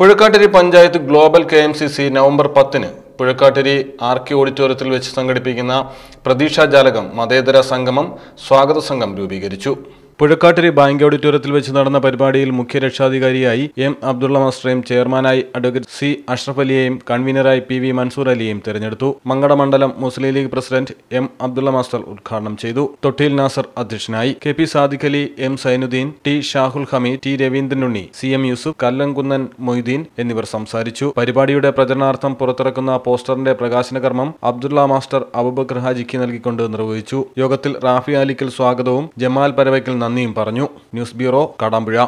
Puzhakkattiri panchayat global K M C C November പത്തിന് Puzhakkattiri R K ഓഡിറ്റോറിയത്തിൽ വെച്ച് സംഘടിപ്പിക്കുന്ന ജാലകം മതേതര സംഗമം സ്വാഗത സംഘം രൂപീകരിച്ചു പുഴക്കാട്ടിരി ബാങ്ക് ഓഡിറ്റോറിയത്തിൽ വെച്ച് നടന്ന പരിപാടിയിൽ മുഖ്യ രക്ഷാധികാരിയായി എം അബ്ദുള്ള മാസ്റ്ററേയും ചെയർമാനായി അഡ്വക്കേറ്റ് സി അഷ്റഫ് അലിയെയും കൺവീനറായി പി വി മൻസൂർ അലിയെയും തെരഞ്ഞെടുത്തു മങ്കട മണ്ഡലം Muslim League president M Abdulla master ഉദ്ഘാടനം ചെയ്തു തൊട്ടിൽ നാസർ അധ്യക്ഷനായി K P Sadiq Ali M Sainudheen T Shahul Hameed T Raveendranunni C M Yusuf Kallamkunnan Moideen എന്നിവർ സംസാരിച്ചു പരിപാടിയുടെ പ്രചരണാർത്ഥം പുറത്തിറക്കുന്ന പോസ്റ്ററിന്റെ പ്രകാശന കർമ്മം അബ്ദുള്ള മാസ്റ്റർ അബുബക്കർ ഹാജിക്ക് നൽകിക്കൊണ്ട് നിർവഹിച്ചു യോഗത്തിൽ റാഫി അലിക്കൽ സ്വാഗതവും ജമാൽ പരവയ്ക്കൽ നന്ദിയും പറഞ്ഞു ന്യൂസ് ബ്യൂറോ കാടാമ്പുഴ